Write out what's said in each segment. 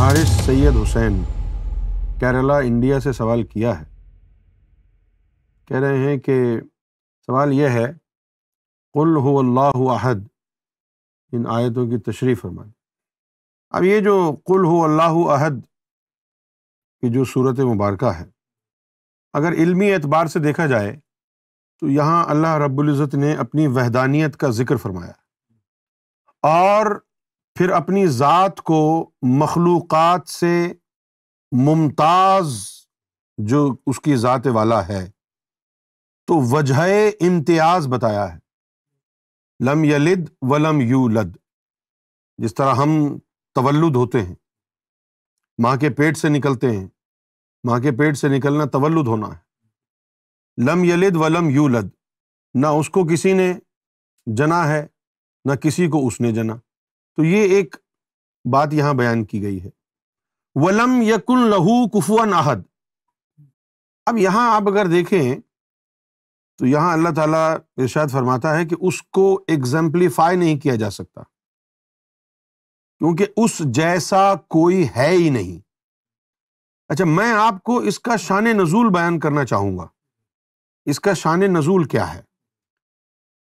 Haris Syed Hussain Kerala India से सवाल किया है कह रहे हैं कि सवाल यह है कुल हो अल्लाह अहद इन आयतों की तशरी फरमाए अब ये जो कुल हो अल्लाह अहद की जो सूरत मुबारक है अगर इल्मी एतबार से देखा जाए तो यहाँ अल्लाह रब्ज़त ने अपनी वहदानियत का ज़िक्र फरमाया और फिर अपनी ज़ात को मखलूक़ात से मुमताज़ जो उसकी ज़ात वाला है तो वजह इम्तियाज़ बताया है लम यलिद वलम लद जिस तरह हम तवल्लुद होते हैं माँ के पेट से निकलते हैं माँ के पेट से निकलना तवल्लुद होना है लम यलिद वलम लद ना उसको किसी ने जना है ना किसी को उसने जना तो ये एक बात यहां बयान की गई है वलम यकुल लहू कुफुआ नाहद अब यहां आप अगर देखें तो यहां अल्लाह ताला इरशाद फरमाता है कि उसको एग्जाम्पलीफाई नहीं किया जा सकता क्योंकि उस जैसा कोई है ही नहीं अच्छा मैं आपको इसका शान नज़ूल बयान करना चाहूंगा इसका शान नज़ूल क्या है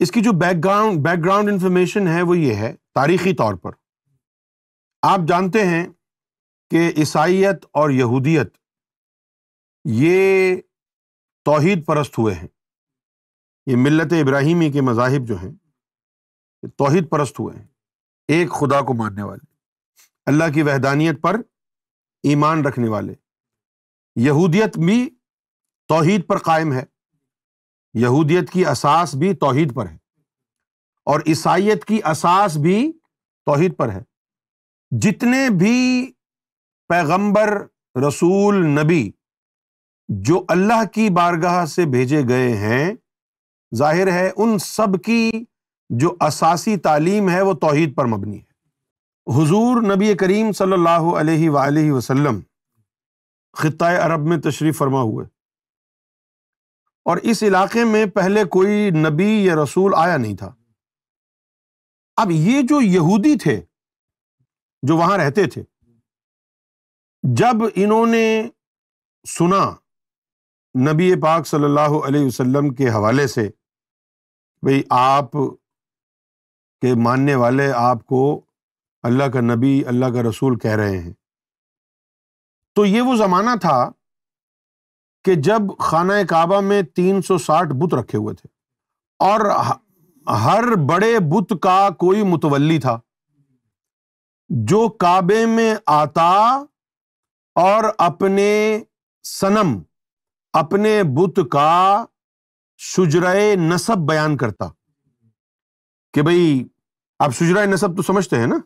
इसकी जो बैकग्राउंड बैकग्राउंड इंफॉर्मेशन है वो ये है तारीखी तौर पर आप जानते हैं कि ईसाइत और यहूदियत ये तोहद परस्त हुए हैं ये मिलत इब्राहिमी के मजाहब जो हैं तोहद परस्त हुए हैं एक खुदा को मानने वाले अल्लाह की वहदानियत पर ईमान रखने वाले यहूदियत भी तोहद पर कायम है यहूदियत की असास भी तोहद पर है और ईसाइत की असास भी तोहद पर है जितने भी पैगंबर रसूल नबी जो अल्लाह की बारगाह से भेजे गए हैं जाहिर है उन सब की जो असासी तालीम है वो तोहद पर मबनी है हजूर नबी करीम सल्लल्लाहु अलैहि सल्ला वसल्लम ख़त्े अरब में तशरीफ़ फरमा हुए और इस इलाके में पहले कोई नबी या रसूल आया नहीं था अब ये जो यहूदी थे जो वहां रहते थे जब इन्होंने सुना नबी पाक सल्लल्लाहु अलैहि वसल्लम के हवाले से भाई आप के मानने वाले आपको अल्लाह का नबी अल्लाह का रसूल कह रहे हैं तो ये वो ज़माना था कि जब खाना काबा में 360 बुत रखे हुए थे और हर बड़े बुत का कोई मुतवली था जो काबे में आता और अपने सनम अपने बुत का शुजराय नसब बयान करता कि भाई आप शुजराय नसब तो समझते हैं ना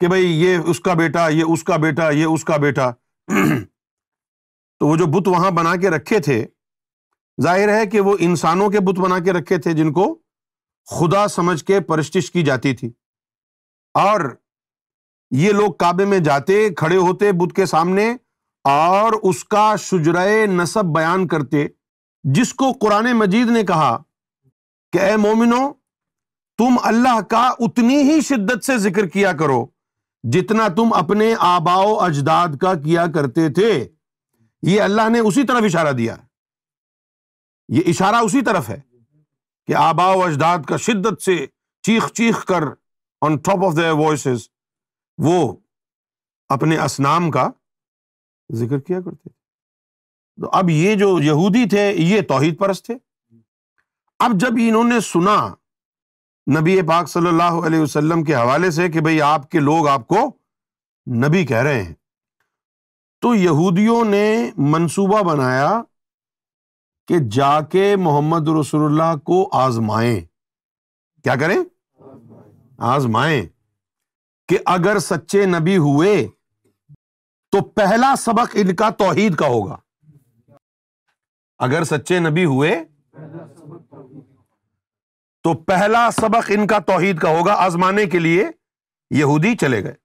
कि भाई ये उसका बेटा ये उसका बेटा ये उसका बेटा तो वो जो बुत वहां बना के रखे थे जाहिर है कि वो इंसानों के बुत बना के रखे थे जिनको खुदा समझ के परस्टिश की जाती थी और ये लोग काबे में जाते खड़े होते बुद्ध के सामने और उसका शुजराय नसब बयान करते जिसको कुरान मजीद ने कहा कि ए मोमिनो तुम अल्लाह का उतनी ही शिद्दत से जिक्र किया करो जितना तुम अपने आबाओ अजदाद का किया करते थे ये अल्लाह ने उसी तरफ इशारा दिया ये इशारा उसी तरफ है कि आबाव अजदाद का शिद्दत से चीख चीख कर on top of their voice वो अपने असनाम का जिक्र किया करते थे तो अब ये जो यहूदी थे ये तोहद परस थे अब जब इन्होंने सुना नबी पाक सल्लल्लाहु अलैहि वसल्लम के हवाले से कि भाई आपके लोग आपको नबी कह रहे हैं तो यहूदियों ने मंसूबा बनाया कि जाके मोहम्मद रसुल्ला को आजमाए क्या करें आजमाए कि अगर सच्चे नबी हुए तो पहला सबक इनका तोहहीद का होगा अगर सच्चे नबी हुए तो पहला सबक इनका तोहहीद का होगा आजमाने के लिए यहूदी चले गए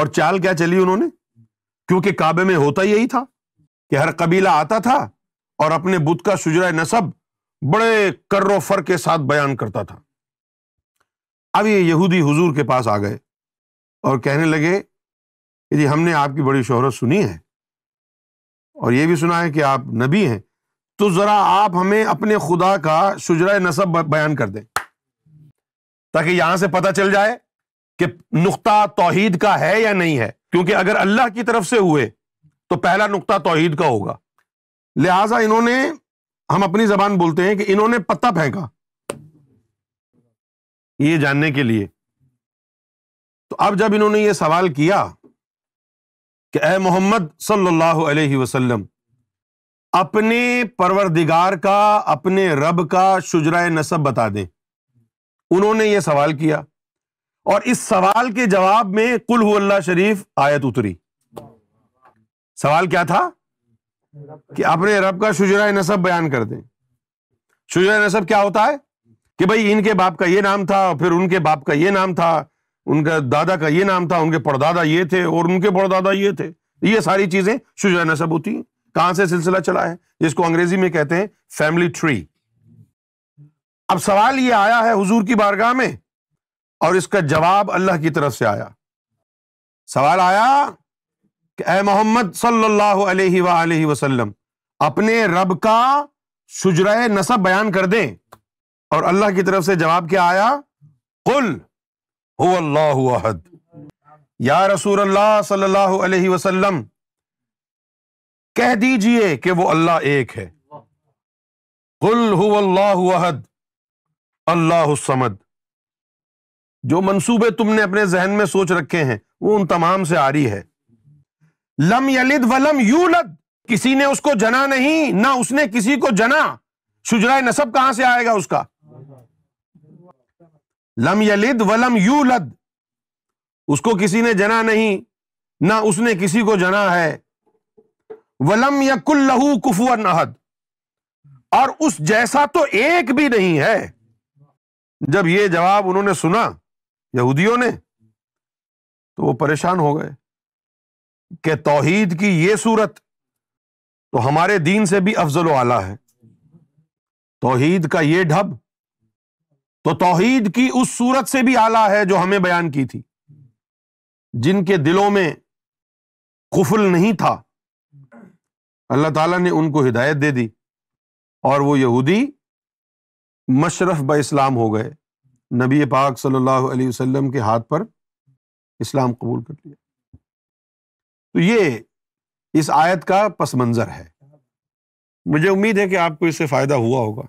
और चाल क्या चली उन्होंने क्योंकि काबे में होता यही था कि हर कबीला आता था और अपने बुद्ध का सुजरा नसब बड़े कर्रो फर के साथ बयान करता था अब ये यहूदी हुजूर के पास आ गए और कहने लगे कि जी हमने आपकी बड़ी शोहरत सुनी है और ये भी सुना है कि आप नबी हैं तो ज़रा आप हमें अपने खुदा का शुजरा नसब बयान कर दें ताकि यहां से पता चल जाए कि नुकता तोहहीद का है या नहीं है क्योंकि अगर अल्लाह की तरफ से हुए तो पहला नुकता तोहहीद का होगा लिहाजा इन्होंने हम अपनी जबान बोलते हैं कि इन्होंने पत्ता फेंका ये जानने के लिए तो अब जब इन्होंने ये सवाल किया कि ए मोहम्मद सल्लल्लाहु अलैहि वसल्लम अपने परवरदिगार का अपने रब का शुजरा नसब बता दें उन्होंने ये सवाल किया और इस सवाल के जवाब में कुल अल्लाह शरीफ आयत उतरी सवाल क्या था कि अपने रब का शुजरा नसब बयान कर दें शुजरा नसब क्या होता है कि भाई इनके बाप का ये नाम था फिर उनके बाप का ये नाम था उनका दादा का ये नाम था उनके पड़दादा ये थे और उनके पड़दादा ये थे ये सारी चीजें शुजरा नसब होती हैं कहां से सिलसिला चला है जिसको अंग्रेजी में कहते हैं फैमिली ट्री अब सवाल यह आया है हुजूर की बारगाह में और इसका जवाब अल्लाह की तरफ से आया सवाल आया कि ए मोहम्मद सल्लल्लाहु अलैहि अलैहि वसल्लम अपने रब का शुजरा नसब बयान कर दें और अल्लाह की तरफ से जवाब क्या आया कुल अहद या रसूल अल्लाह सल्लल्लाहु अलैहि वसल्लम कह दीजिए कि वो अल्लाह एक है कुल अहद अल्लाह समद जो मंसूबे तुमने अपने जहन में सोच रखे हैं वो उन तमाम से आ रही है लम यलिद वलम यूलद किसी ने उसको जना नहीं ना उसने किसी को जना शुजरा नसब कहां से आएगा उसका लम यलिद वलम यूलद उसको किसी ने जना नहीं ना उसने किसी को जना है वलम यकुल्लहू कुफुअ अहद और उस जैसा तो एक भी नहीं है जब ये जवाब उन्होंने सुना यहूदियों ने तो वो परेशान हो गए कि तोहहीद की ये सूरत तो हमारे दीन से भी अफजल आला है तोहीद का ये ढब तो तोहहीद की उस सूरत से भी आला है जो हमें बयान की थी जिनके दिलों में कुफल नहीं था अल्लाह ताला ने उनको हिदायत दे दी और वो यहूदी मशरफ ब इस्लाम हो गए नबी पाक सल्लल्लाहु अलैहि वसल्लम के हाथ पर इस्लाम कबूल कर लिया तो ये इस आयत का पस मंज़र है मुझे उम्मीद है कि आपको इससे फ़ायदा हुआ होगा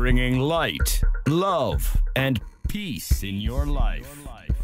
bringing light, love, and peace in your life.